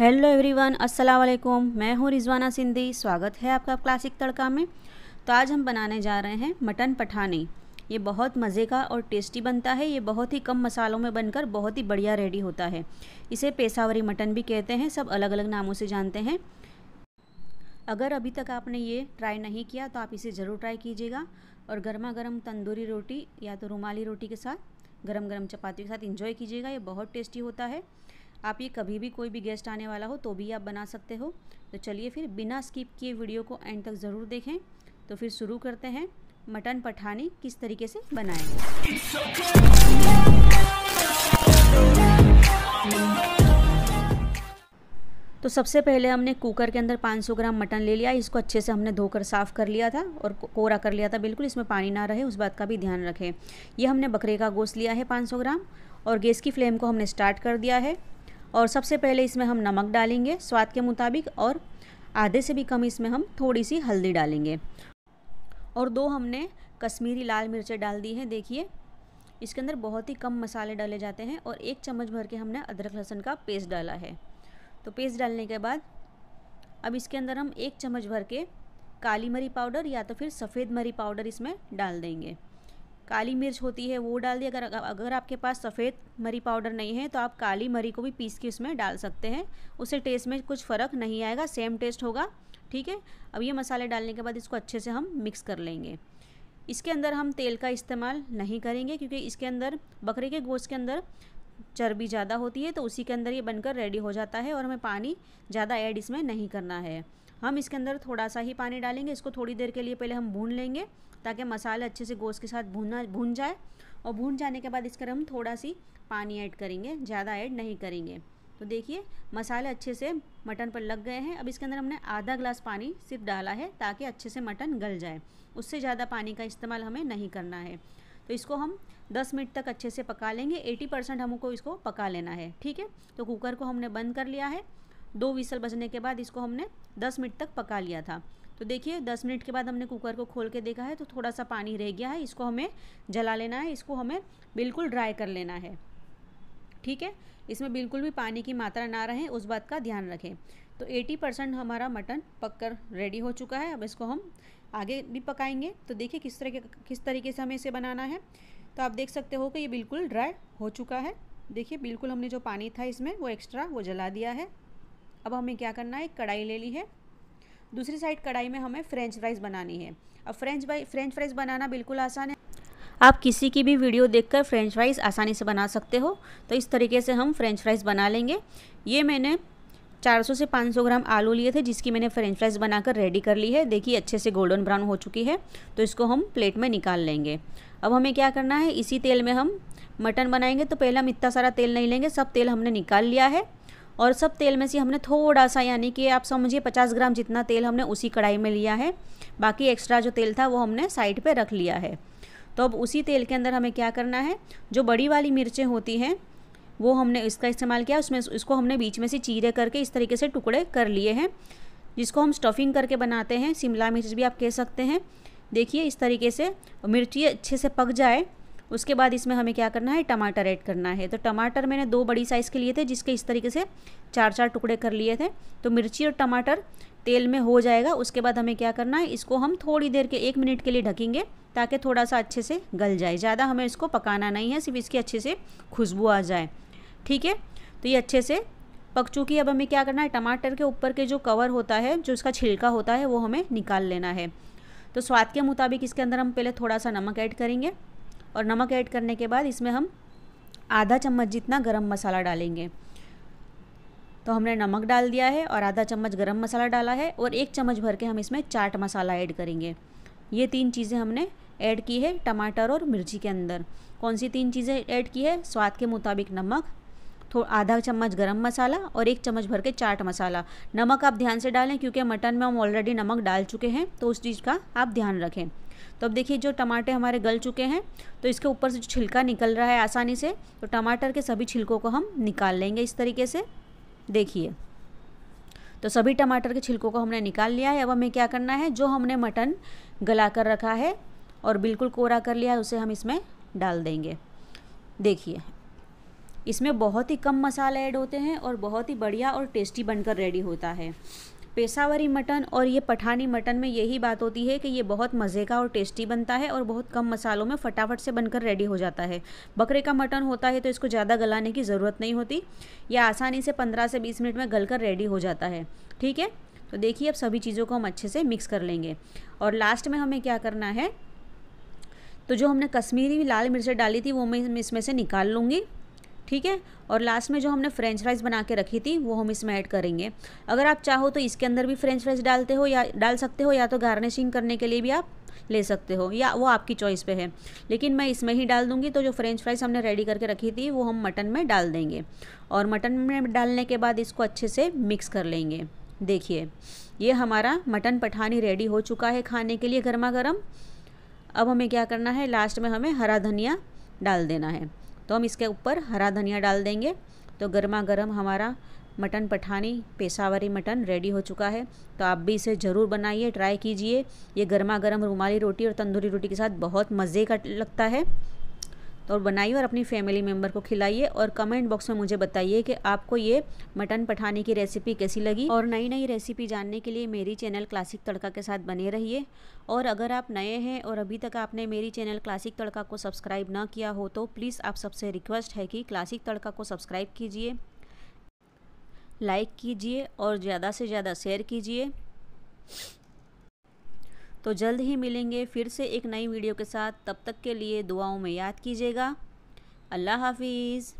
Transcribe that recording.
hello everyone अस्सलाम वालेकुम मैं हूँ रिजवाना सिंधी स्वागत है आपका क्लासिक तड़का में तो आज हम बनाने जा रहे हैं मटन पठानी ये बहुत मज़े का और टेस्टी बनता है ये बहुत ही कम मसालों में बनकर बहुत ही बढ़िया रेडी होता है इसे पेशावरी मटन भी कहते हैं सब अलग अलग नामों से जानते हैं अगर अभी तक आपने ये ट्राई नहीं किया तो आप इसे ज़रूर ट्राई कीजिएगा और गर्मा गर्म तंदूरी रोटी या तो रुमाली रोटी के साथ गर्म गर्म चपाती के साथ इंजॉय कीजिएगा ये बहुत टेस्टी होता है आप ये कभी भी कोई भी गेस्ट आने वाला हो तो भी आप बना सकते हो तो चलिए फिर बिना स्किप किए वीडियो को एंड तक ज़रूर देखें तो फिर शुरू करते हैं मटन पठानी किस तरीके से बनाएंगे तो सबसे पहले हमने कुकर के अंदर 500 ग्राम मटन ले लिया इसको अच्छे से हमने धोकर साफ़ कर लिया था और कोरा कर लिया था बिल्कुल इसमें पानी ना रहे उस बात का भी ध्यान रखें यह हमने बकरे का गोश्त लिया है 500 ग्राम और गैस की फ्लेम को हमने स्टार्ट कर दिया है और सबसे पहले इसमें हम नमक डालेंगे स्वाद के मुताबिक और आधे से भी कम इसमें हम थोड़ी सी हल्दी डालेंगे और दो हमने कश्मीरी लाल मिर्चें डाल दी हैं देखिए इसके अंदर बहुत ही कम मसाले डाले जाते हैं और एक चम्मच भर के हमने अदरक लहसुन का पेस्ट डाला है तो पेस्ट डालने के बाद अब इसके अंदर हम एक चम्मच भर के काली मरी पाउडर या तो फिर सफ़ेद मरी पाउडर इसमें डाल देंगे काली मिर्च होती है वो डाल दी अगर अगर आपके पास सफ़ेद मरी पाउडर नहीं है तो आप काली मरी को भी पीस के उसमें डाल सकते हैं उससे टेस्ट में कुछ फ़र्क नहीं आएगा सेम टेस्ट होगा ठीक है अब ये मसाले डालने के बाद इसको अच्छे से हम मिक्स कर लेंगे इसके अंदर हम तेल का इस्तेमाल नहीं करेंगे क्योंकि इसके अंदर बकरे के गोश्त के अंदर चर्बी ज़्यादा होती है तो उसी के अंदर ये बनकर रेडी हो जाता है और हमें पानी ज़्यादा ऐड इसमें नहीं करना है हम इसके अंदर थोड़ा सा ही पानी डालेंगे इसको थोड़ी देर के लिए पहले हम भून लेंगे ताकि मसाला अच्छे से गोश्त के साथ भुना भून जाए और भून जाने के बाद इसके हम थोड़ा सी पानी ऐड करेंगे ज़्यादा ऐड नहीं करेंगे तो देखिए मसाले अच्छे से मटन पर लग गए हैं अब इसके अंदर हमने आधा ग्लास पानी सिर्फ डाला है ताकि अच्छे से मटन गल जाए उससे ज़्यादा पानी का इस्तेमाल हमें नहीं करना है तो इसको हम 10 मिनट तक अच्छे से पका लेंगे 80 परसेंट हमको इसको पका लेना है ठीक है तो कुकर को हमने बंद कर लिया है दो विसल बजने के बाद इसको हमने 10 मिनट तक पका लिया था तो देखिए दस मिनट के बाद हमने कुकर को खोल के देखा है तो थोड़ा सा पानी रह गया है इसको हमें जला लेना है इसको हमें बिल्कुल ड्राई कर लेना है ठीक है इसमें बिल्कुल भी पानी की मात्रा ना रहे उस बात का ध्यान रखें तो 80 परसेंट हमारा मटन पककर रेडी हो चुका है अब इसको हम आगे भी पकाएंगे तो देखिए किस तरह किस तरीके से हमें इसे बनाना है तो आप देख सकते हो कि ये बिल्कुल ड्राई हो चुका है देखिए बिल्कुल हमने जो पानी था इसमें वो एक्स्ट्रा वो जला दिया है अब हमें क्या करना है एक कढ़ाई ले ली है दूसरी साइड कढ़ाई में हमें फ्रेंच फ्राइज़ बनानी है अब फ्रेंच फ्राइज फ्रेंच फ्राइज़ बनाना बिल्कुल आसान है आप किसी की भी वीडियो देखकर फ्रेंच फ्राइज़ आसानी से बना सकते हो तो इस तरीके से हम फ्रेंच फ्राइज़ बना लेंगे ये मैंने 400 से 500 ग्राम आलू लिए थे जिसकी मैंने फ्रेंच फ्राइज़ बनाकर रेडी कर ली है देखिए अच्छे से गोल्डन ब्राउन हो चुकी है तो इसको हम प्लेट में निकाल लेंगे अब हमें क्या करना है इसी तेल में हम मटन बनाएंगे तो पहले हम इतना सारा तेल नहीं लेंगे सब तेल हमने निकाल लिया है और सब तेल में से हमने थोड़ा सा यानी कि आप समझिए पचास ग्राम जितना तेल हमने उसी कढ़ाई में लिया है बाकी एक्स्ट्रा जो तेल था वो हमने साइड पर रख लिया है तो अब उसी तेल के अंदर हमें क्या करना है जो बड़ी वाली मिर्चें होती हैं वो हमने इसका इस्तेमाल किया उसमें इसको हमने बीच में से चीरे करके इस तरीके से टुकड़े कर लिए हैं जिसको हम स्टफिंग करके बनाते हैं शिमला मिर्च भी आप कह सकते हैं देखिए इस तरीके से मिर्ची अच्छे से पक जाए उसके बाद इसमें हमें क्या करना है टमाटर ऐड करना है तो टमाटर मैंने दो बड़ी साइज़ के लिए थे जिसके इस तरीके से चार चार टुकड़े कर लिए थे तो मिर्ची और टमाटर तेल में हो जाएगा उसके बाद हमें क्या करना है इसको हम थोड़ी देर के एक मिनट के लिए ढकेंगे ताकि थोड़ा सा अच्छे से गल जाए ज़्यादा हमें इसको पकाना नहीं है सिर्फ इसकी अच्छे से खुशबू आ जाए ठीक है तो ये अच्छे से पक चुकी है अब हमें क्या करना है टमाटर के ऊपर के जो कवर होता है जो इसका छिलका होता है वो हमें निकाल लेना है तो स्वाद के मुताबिक इसके अंदर हम पहले थोड़ा सा नमक ऐड करेंगे और नमक ऐड करने के बाद इसमें हम आधा चम्मच जितना गरम मसाला डालेंगे तो हमने नमक डाल दिया है और आधा चम्मच गरम मसाला डाला है और एक चम्मच भर के हम इसमें चाट मसाला ऐड करेंगे ये तीन चीज़ें हमने ऐड की है टमाटर और मिर्ची के अंदर कौन सी तीन चीज़ें ऐड की है स्वाद के मुताबिक नमक थोड़ा आधा चम्मच गरम मसाला और एक चम्मच भर के चाट मसाला नमक आप ध्यान से डालें क्योंकि मटन में हम ऑलरेडी नमक डाल चुके हैं तो उस चीज़ का आप ध्यान रखें तो अब देखिए जो टमाटर हमारे गल चुके हैं तो इसके ऊपर से जो छिलका निकल रहा है आसानी से तो टमाटर के सभी छिलकों को हम निकाल लेंगे इस तरीके से देखिए तो सभी टमाटर के छिलकों को हमने निकाल लिया है अब हमें क्या करना है जो हमने मटन गला कर रखा है और बिल्कुल कोरा कर लिया है उसे हम इसमें डाल देंगे देखिए इसमें बहुत ही कम मसाले ऐड होते हैं और बहुत ही बढ़िया और टेस्टी बनकर रेडी होता है पेशावरी मटन और ये पठानी मटन में यही बात होती है कि ये बहुत मज़े का और टेस्टी बनता है और बहुत कम मसालों में फटाफट से बनकर रेडी हो जाता है बकरे का मटन होता है तो इसको ज़्यादा गलाने की ज़रूरत नहीं होती यह आसानी से पंद्रह से बीस मिनट में गल रेडी हो जाता है ठीक है तो देखिए अब सभी चीज़ों को हम अच्छे से मिक्स कर लेंगे और लास्ट में हमें क्या करना है तो जो हमने कश्मीरी लाल मिर्च डाली थी वो मैं इसमें से निकाल लूँगी ठीक है और लास्ट में जो हमने फ्रेंच फ्राइज़ बना के रखी थी वो हम इसमें ऐड करेंगे अगर आप चाहो तो इसके अंदर भी फ्रेंच फ्राइज़ डालते हो या डाल सकते हो या तो गार्निशिंग करने के लिए भी आप ले सकते हो या वो आपकी चॉइस पे है लेकिन मैं इसमें ही डाल दूंगी तो जो फ्रेंच फ्राइज़ हमने रेडी करके रखी थी वो हम मटन में डाल देंगे और मटन में डालने के बाद इसको अच्छे से मिक्स कर लेंगे देखिए ये हमारा मटन पठानी रेडी हो चुका है खाने के लिए गर्मा गर्म अब हमें क्या करना है लास्ट में हमें हरा धनिया डाल देना है तो हम इसके ऊपर हरा धनिया डाल देंगे तो गर्मा गर्म हमारा mutton Pathani Peshawari mutton ready हो चुका है तो आप भी इसे ज़रूर बनाइए ट्राई कीजिए ये गर्मा गर्म रुमाली रोटी और तंदूरी रोटी के साथ बहुत मज़े का लगता है और तो बनाइए और अपनी फैमिली मेम्बर को खिलाइए और कमेंट बॉक्स में मुझे बताइए कि आपको ये मटन पठानी की रेसिपी कैसी लगी और नई नई रेसिपी जानने के लिए मेरी चैनल क्लासिक तड़का के साथ बने रहिए और अगर आप नए हैं और अभी तक आपने मेरी चैनल क्लासिक तड़का को सब्सक्राइब ना किया हो तो प्लीज़ आप सबसे रिक्वेस्ट है कि क्लासिक तड़का को सब्सक्राइब कीजिए लाइक कीजिए और ज़्यादा से ज़्यादा शेयर कीजिए तो जल्द ही मिलेंगे फिर से एक नई वीडियो के साथ तब तक के लिए दुआओं में याद कीजिएगा अल्लाह हाफिज़